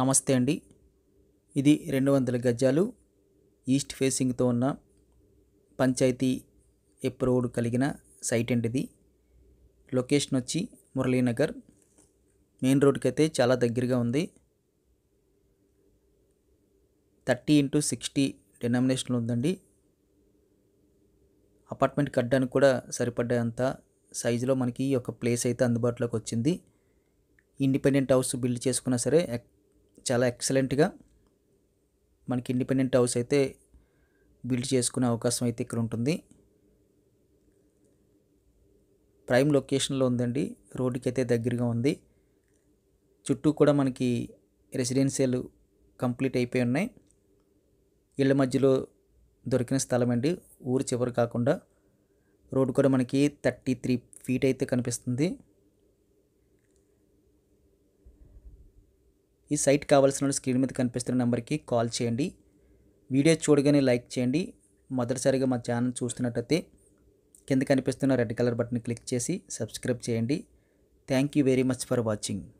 నమస్తే అండి ఇది రెండు వందల గజాలు ఈస్ట్ ఫేసింగ్తో ఉన్న పంచాయతీ ఎప్రూవ్డ్ కలిగిన సైట్ అండి ఇది లొకేషన్ వచ్చి మురళీనగర్ మెయిన్ రోడ్కి అయితే చాలా దగ్గరగా ఉంది థర్టీ ఇంటూ సిక్స్టీ డినామినేషన్ ఉందండి అపార్ట్మెంట్ కట్టడానికి కూడా అంత సైజులో మనకి ఒక ప్లేస్ అయితే అందుబాటులోకి వచ్చింది ఇండిపెండెంట్ హౌస్ బిల్డ్ చేసుకున్నా సరే చాలా ఎక్సలెంట్గా మనకి ఇండిపెండెంట్ హౌస్ అయితే బిల్డ్ చేసుకునే అవకాశం అయితే ఇక్కడ ఉంటుంది ప్రైమ్ లొకేషన్లో ఉందండి రోడ్డుకి అయితే దగ్గరగా ఉంది చుట్టూ కూడా మనకి రెసిడెన్షియల్ కంప్లీట్ అయిపోయి ఉన్నాయి ఇళ్ళ మధ్యలో దొరికిన స్థలం అండి ఊరు చివరి కాకుండా రోడ్డు కూడా మనకి థర్టీ త్రీ ఫీట్ అయితే కనిపిస్తుంది ఈ సైట్ కావాల్సిన స్క్రీన్ మీద కనిపిస్తున్న నెంబర్కి కాల్ చేయండి వీడియో చూడగానే లైక్ చేయండి మొదటిసారిగా మా ఛానల్ చూస్తున్నట్టయితే కింద కనిపిస్తున్న రెడ్ కలర్ బటన్ క్లిక్ చేసి సబ్స్క్రైబ్ చేయండి thank you very much for watching